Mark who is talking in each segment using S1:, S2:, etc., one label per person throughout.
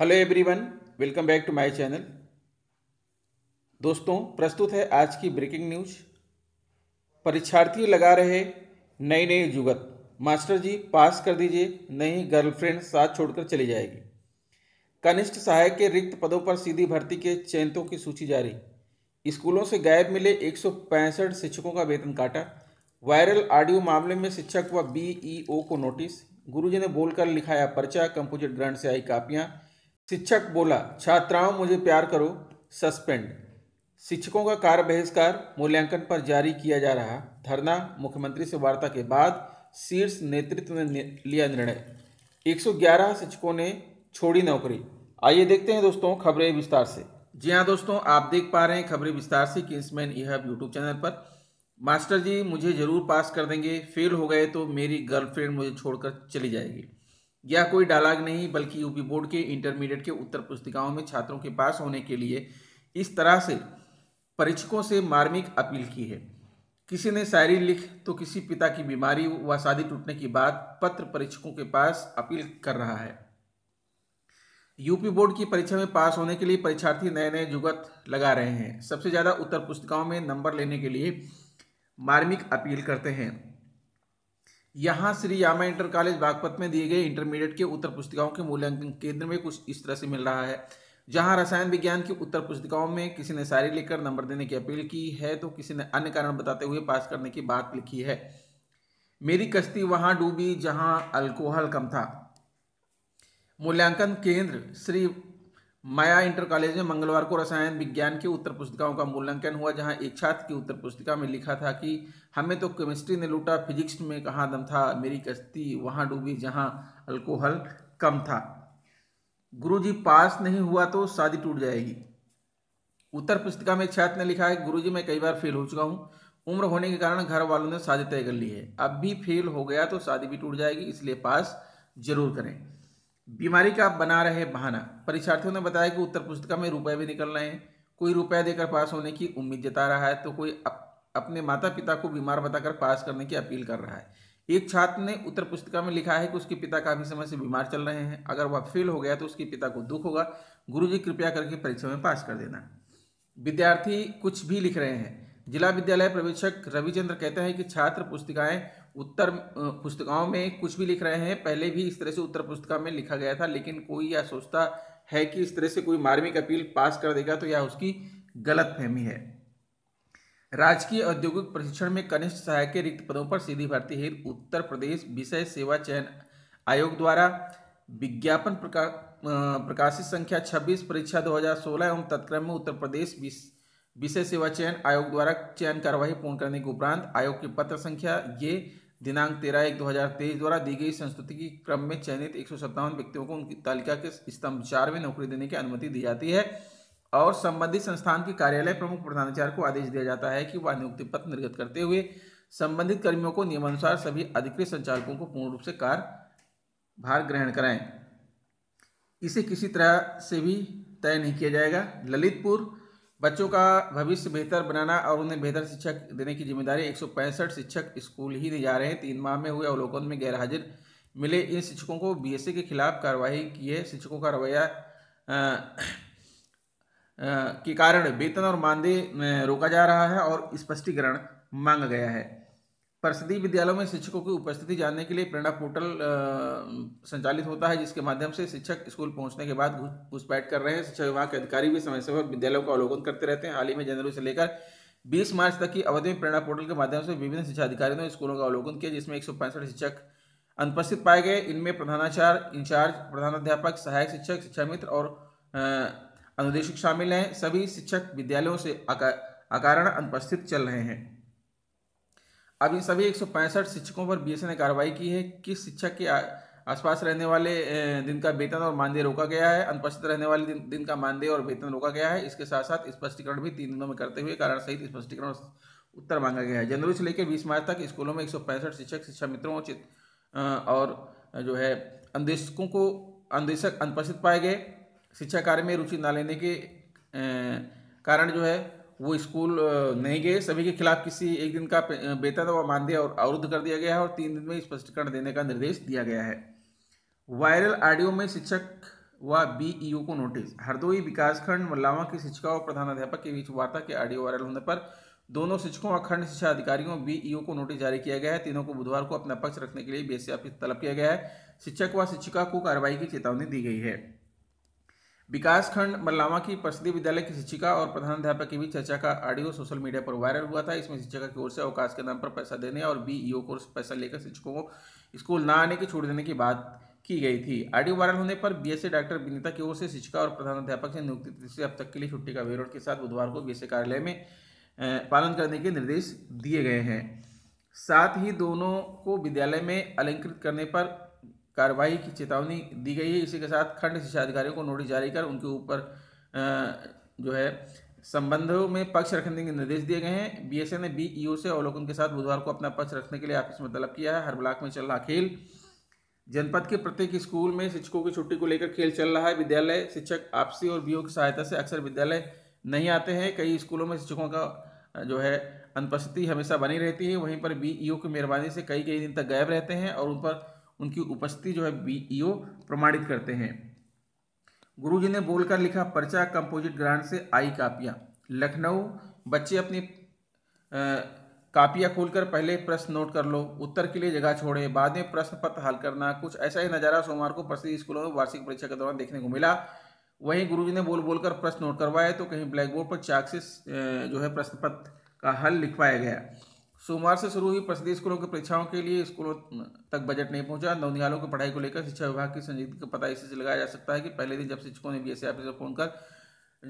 S1: hello everyone welcome back to my channel दोस्तों प्रस्तुत है आज की ब्रेकिंग न्यूज परीक्षार्थी लगा रहे नई नई जुगत मास्टर जी पास कर दीजिए नई गर्लफ्रेंड साथ छोड़कर चली जाएगी कनिष्ठ सहायक के रिक्त पदों पर सीधी भर्ती के चयनितों की सूची जारी स्कूलों से गायब मिले एक शिक्षकों का वेतन काटा वायरल ऑडियो मामले में शिक्षक व बीईओ e को नोटिस गुरुजी ने बोलकर लिखाया पर्चा कंपोजिट ग्रांड से आई कापियाँ शिक्षक बोला छात्राओं मुझे प्यार करो सस्पेंड शिक्षकों का कार्य बहिष्कार मूल्यांकन पर जारी किया जा रहा धरना मुख्यमंत्री से वार्ता के बाद शीर्ष नेतृत्व ने लिया निर्णय 111 शिक्षकों ने छोड़ी नौकरी आइए देखते हैं दोस्तों खबरें विस्तार से जी हाँ दोस्तों आप देख पा रहे हैं खबरें विस्तार से किंग्समैन ई यूट्यूब चैनल पर मास्टर जी मुझे ज़रूर पास कर देंगे फेल हो गए तो मेरी गर्लफ्रेंड मुझे छोड़कर चली जाएगी यह कोई डायलॉग नहीं बल्कि यूपी बोर्ड के इंटरमीडिएट के उत्तर पुस्तिकाओं में छात्रों के पास होने के लिए इस तरह से परीक्षकों से मार्मिक अपील की है किसी ने शायरी लिख तो किसी पिता की बीमारी व शादी टूटने की बात पत्र परीक्षकों के पास अपील कर रहा है यूपी बोर्ड की परीक्षा में पास होने के लिए परीक्षार्थी नए नए जुगत लगा रहे हैं सबसे ज़्यादा उत्तर पुस्तिकाओं में नंबर लेने के लिए मार्मिक अपील करते हैं यहाँ श्री यामा इंटर कॉलेज बागपत में दिए गए इंटरमीडिएट के उत्तर पुस्तिकाओं के मूल्यांकन केंद्र में कुछ इस तरह से मिल रहा है जहाँ रसायन विज्ञान की उत्तर पुस्तिकाओं में किसी ने शायरी लिखकर नंबर देने की अपील की है तो किसी ने अन्य कारण बताते हुए पास करने की बात लिखी है मेरी कश्ती वहाँ डूबी जहाँ अल्कोहल कम था मूल्यांकन केंद्र श्री माया इंटर कॉलेज में मंगलवार को रसायन विज्ञान की उत्तर पुस्तिकाओं का मूल्यांकन हुआ जहां एक छात्र की उत्तर पुस्तिका में लिखा था कि हमें तो केमिस्ट्री ने लूटा फिजिक्स में कहाँ दम था मेरी कश्ती वहाँ डूबी जहाँ अल्कोहल कम था गुरुजी पास नहीं हुआ तो शादी टूट जाएगी उत्तर पुस्तिका में एक छात्र ने लिखा है गुरुजी मैं कई बार फेल हो चुका हूँ उम्र होने के कारण घर वालों ने शादी तय कर ली है अब भी फेल हो गया तो शादी भी टूट जाएगी इसलिए पास जरूर करें बीमारी का बना रहे बहाना परीक्षार्थियों ने बताया कि उत्तर पुस्तिका में रुपए भी निकल रहे हैं कोई रुपए देकर पास होने की उम्मीद जता रहा है तो कोई अप, अपने माता पिता को बीमार बताकर पास करने की अपील कर रहा है एक छात्र ने उत्तर पुस्तिका में लिखा है कि उसके पिता काफी समय से बीमार चल रहे हैं अगर वह फेल हो गया तो उसके पिता को दुख होगा जी कृपया करके परीक्षा में पास कर देना विद्यार्थी कुछ भी लिख रहे हैं जिला विद्यालय प्रवेशक रविचंद्र कहते हैं कि छात्र पुस्तिकाएं उत्तर पुस्तिकाओं में कुछ भी लिख रहे हैं पहले भी इस तरह से उत्तर पुस्तिका में लिखा गया था लेकिन कोई यह सोचता है कि इस तरह से कोई मार्मिक अपील पास कर देगा तो यह उसकी गलत फहमी है राजकीय औद्योगिक प्रशिक्षण में कनिष्ठ सहायक के रिक्त पदों पर सीधी भर्ती हेतु उत्तर प्रदेश विषय सेवा चयन आयोग द्वारा विज्ञापन प्रका, प्रकाशित संख्या 26 परीक्षा 2016 एवं तत्क्रम में उत्तर प्रदेश विषय सेवा चयन आयोग द्वारा चयन कार्यवाही पूर्ण करने के उपरांत आयोग के पत्र संख्या ये दिनांक तेरह एक 2023 द्वारा दी गई संस्तुति की क्रम में चयनित एक व्यक्तियों को उनकी तालिका के स्तंभ चार में नौकरी देने की अनुमति दी जाती है और संबंधित संस्थान के कार्यालय प्रमुख प्रधानाचार्य को आदेश दिया जाता है कि वह नियुक्ति पत्र निर्गत करते हुए संबंधित कर्मियों को नियमानुसार सभी अधिकृत संचालकों को पूर्ण रूप से कार्य भार ग्रहण कराएं इसे किसी तरह से भी तय नहीं किया जाएगा ललितपुर बच्चों का भविष्य बेहतर बनाना और उन्हें बेहतर शिक्षक देने की जिम्मेदारी एक शिक्षक स्कूल ही नहीं जा रहे हैं तीन माह में हुए अवलोकन में गैरहाजिर मिले इन शिक्षकों को बीएसए के खिलाफ कार्रवाई की है शिक्षकों का रवैया के कारण वेतन और मानदेय रोका जा रहा है और स्पष्टीकरण मांगा गया है परिषदीय विद्यालयों में शिक्षकों की उपस्थिति जानने के लिए प्रेरणा पोर्टल संचालित होता है जिसके माध्यम से शिक्षक स्कूल पहुंचने के बाद घुसपैठ कर रहे हैं शिक्षा विभाग के अधिकारी भी समय समय पर विद्यालयों का अवलोकन करते रहते हैं हाल ही में जनवरी से लेकर 20 मार्च तक की अवधि में प्रेरणा पोर्टल के माध्यम से विभिन्न शिक्षा अधिकारियों ने स्कूलों का अवलोकन किया जिसमें एक शिक्षक अनुपस्थित पाए गए इनमें प्रधानाचार्य इंचार्ज प्रधानाध्यापक सहायक शिक्षक शिक्षा मित्र और अनुदेशक शामिल हैं सभी शिक्षक विद्यालयों से अकारण अनुपस्थित चल रहे हैं अब इन सभी एक शिक्षकों पर बी ने कार्रवाई की है किस शिक्षक के आसपास रहने वाले दिन का वेतन और मानदेय रोका गया है अनुपस्थित रहने वाले दिन, दिन का मानदेय और वेतन रोका गया है इसके साथ साथ स्पष्टीकरण भी तीन दिनों में करते हुए कारण सहित स्पष्टीकरण उत्तर मांगा गया है जनवरी से लेकर बीस मार्च तक स्कूलों में एक शिक्षक शिक्षा मित्रों उचित और जो है अन्वेषकों को अन्वेषक अनुपस्थित पाए गए शिक्षा कार्य में रुचि न लेने के कारण जो है वो स्कूल नहीं गए सभी के खिलाफ किसी एक दिन का वेतन व मानदेय और अवरुद्ध कर दिया गया है और तीन दिन में स्पष्टीकरण देने का निर्देश दिया गया है वायरल ऑडियो में शिक्षक व बीईओ को नोटिस हरदोई विकासखंड मल्लावा की शिक्षिका और प्रधानाध्यापक के बीच वार्ता के ऑडियो वायरल होने पर दोनों शिक्षकों व खंड शिक्षा अधिकारियों बीईओ को नोटिस जारी किया गया है तीनों को बुधवार को अपना पक्ष रखने के लिए बीएससी ऑफिस तलब किया गया है शिक्षक व शिक्षिका को कार्रवाई की चेतावनी दी गई है विकास खंड मल्लावा की प्रसिद्धि विद्यालय की शिक्षिका और प्रधानाध्यापक के बीच चर्चा का ऑडियो सोशल मीडिया पर वायरल हुआ था इसमें शिक्षिका की ओर से अवकाश के नाम पर पैसा देने और बीईओ कोर्स पैसा लेकर शिक्षकों को स्कूल न आने की छूट देने की बात की गई थी ऑडियो वायरल होने पर ए डॉक्टर विनीता की ओर से शिक्षिका और प्रधानाध्यापक से नियुक्ति से अब तक के लिए छुट्टी का विवरण के साथ बुधवार को बीएसए कार्यालय में पालन करने के निर्देश दिए गए हैं साथ ही दोनों को विद्यालय में अलंकृत करने पर कार्रवाई की चेतावनी दी गई है इसी के साथ खंड शिक्षा अधिकारियों को नोटिस जारी कर उनके ऊपर जो है संबंधों में पक्ष रखने के निर्देश दिए गए हैं बी एस ने बी ई से अवलोकन के साथ बुधवार को अपना पक्ष रखने के लिए आपस में तलब किया है हर ब्लाक में चल रहा खेल जनपद के प्रत्येक स्कूल में शिक्षकों की छुट्टी को लेकर खेल चल रहा है विद्यालय शिक्षक आपसी और बीओ की सहायता से अक्सर विद्यालय नहीं आते हैं कई स्कूलों में शिक्षकों का जो है अनुपस्थिति हमेशा बनी रहती है वहीं पर बीईओ की मेहरबानी से कई कई दिन तक गायब रहते हैं और उन पर उनकी उपस्थिति जो है बीईओ प्रमाणित करते हैं गुरुजी ने बोलकर लिखा पर्चा कंपोजिट ग्रांट से आई कापियाँ लखनऊ बच्चे अपनी कापियाँ खोलकर पहले प्रश्न नोट कर लो उत्तर के लिए जगह छोड़े बाद में प्रश्न पत्र हल करना कुछ ऐसा ही नज़ारा सोमवार को प्रसिद्ध स्कूलों में वार्षिक परीक्षा के दौरान देखने को मिला वहीं गुरुजी ने बोल बोलकर प्रश्न नोट करवाए तो कहीं ब्लैक बोर्ड पर चाक से जो है प्रश्न पत्र का हल लिखवाया गया सोमवार से शुरू हुई प्रसिद्ध स्कूलों की परीक्षाओं के लिए स्कूलों तक बजट नहीं पहुंचा नवनियालों की पढ़ाई को लेकर शिक्षा विभाग की संजीदगी का पता इसी से लगाया जा सकता है कि पहले दिन जब शिक्षकों ने बी एस ऑफिस फोन कर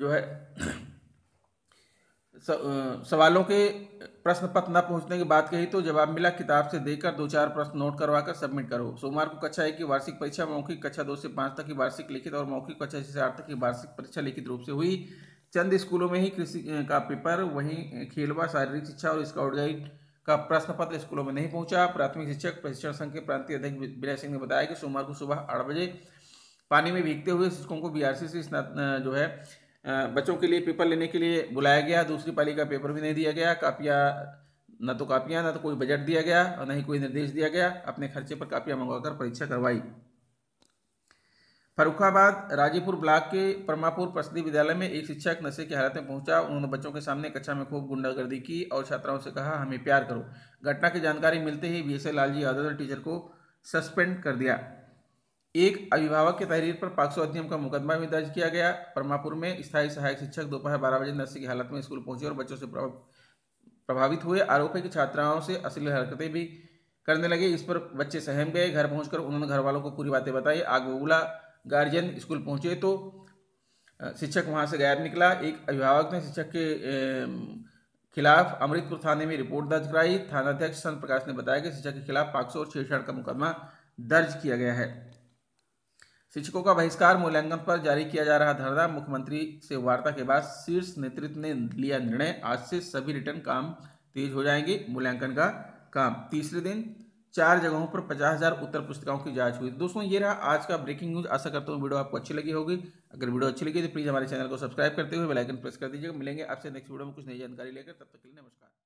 S1: जो है सवालों के प्रश्न पत्र न पहुंचने की बात कही तो जवाब मिला किताब से देकर दो चार प्रश्न नोट करवा कर सबमिट करो सोमवार को कक्षा एक की वार्षिक परीक्षा मौखिक कक्षा दो से पाँच तक की वार्षिक लिखित और मौखिक कक्षा छः से आठ तक की वार्षिक परीक्षा लिखित रूप से हुई चंद स्कूलों में ही कृषि का पेपर वहीं खेलवा शारीरिक शिक्षा और स्काउट गाइड का प्रश्न पत्र स्कूलों में नहीं पहुंचा प्राथमिक शिक्षक प्रशिक्षण संघ के प्रांतीय अध्यक्ष बिरय सिंह ने बताया कि सोमवार को सुबह आठ बजे पानी में भीगते हुए शिक्षकों को बीआरसी से जो है बच्चों के लिए पेपर लेने के लिए बुलाया गया दूसरी पाली का पेपर भी नहीं दिया गया कापियाँ न तो कापियाँ न तो कोई बजट दिया गया और न ही कोई निर्देश दिया गया अपने खर्चे पर कापियाँ मंगवाकर परीक्षा करवाई फरुखाबाद राजीपुर ब्लॉक के परमापुर प्रसिद्धि विद्यालय में एक शिक्षक नशे की हालत में पहुंचा उन्होंने बच्चों के सामने कक्षा में खूब गुंडागर्दी की और छात्राओं से कहा हमें प्यार करो घटना की जानकारी मिलते ही बी लालजी यादव ने टीचर को सस्पेंड कर दिया एक अभिभावक की तहरीर पर पाक्सो अधिनियम का मुकदमा भी दर्ज किया गया परमापुर में स्थायी सहायक शिक्षक दोपहर बारह बजे नशे की हालत में स्कूल पहुंचे और बच्चों से प्रभावित हुए आरोप है कि छात्राओं से असली हरकतें भी करने लगे इस पर बच्चे सहम गए घर पहुंचकर उन्होंने घर वालों को पूरी बातें बताई आग बबूला गार्जियन स्कूल पहुंचे तो शिक्षक वहाँ से गायब निकला एक अभिभावक ने शिक्षक के खिलाफ अमृतपुर थाने में रिपोर्ट दर्ज कराई थानाध्यक्ष संत प्रकाश ने बताया कि शिक्षक के खिलाफ पाक्सो और छेड़छाड़ का मुकदमा दर्ज किया गया है शिक्षकों का बहिष्कार मूल्यांकन पर जारी किया जा रहा धरना मुख्यमंत्री से वार्ता के बाद शीर्ष नेतृत्व ने लिया निर्णय आज से सभी रिटर्न काम तेज हो जाएंगे मूल्यांकन का काम तीसरे दिन चार जगहों पर पचास हजार उत्तर पुस्तिकाओं की जांच हुई दोस्तों ये रहा आज का ब्रेकिंग न्यूज आशा करता हूँ वीडियो आपको अच्छी लगी होगी अगर वीडियो अच्छी लगी तो प्लीज़ हमारे चैनल को सब्सक्राइब करते हुए बेलाइकन प्रेस कर दीजिएगा मिलेंगे आपसे नेक्स्ट वीडियो में कुछ नई जानकारी लेकर तब तक के लिए नमस्कार